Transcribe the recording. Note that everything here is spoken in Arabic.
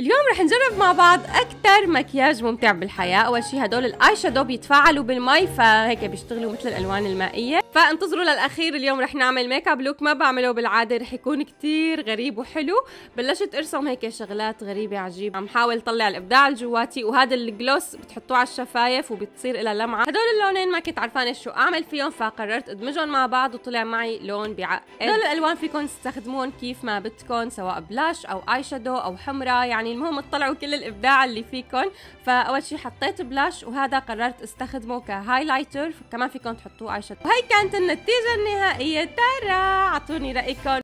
اليوم رح نجرب مع بعض اكثر مكياج ممتع بالحياه اول شيء هدول الاي شادو بيتفاعلوا بالمي فهيك بيشتغلوا مثل الالوان المائيه فانتظروا للاخير اليوم رح نعمل ميك اب لوك ما بعمله بالعاده رح يكون كتير غريب وحلو بلشت ارسم هيك شغلات غريبه عجيبه عم حاول طلع الابداع الجواتي وهذا الجلوس بتحطوه على الشفايف وبتصير لها لمعه هدول اللونين ما كنت عرفانه شو اعمل فيهم فقررت ادمجهم مع بعض وطلع معي لون بعقل هدول الالوان فيكم تستخدمون كيف ما بدكم سواء بلاش او اي شادو او حمره يعني يعني المهم تطلعوا كل الابداع اللي فيكم فاول شيء حطيت بلاش وهذا قررت استخدمه كهايلايتر كمان فيكم تحطوه اي وهي كانت النتيجه النهائيه ترى اعطوني رايكم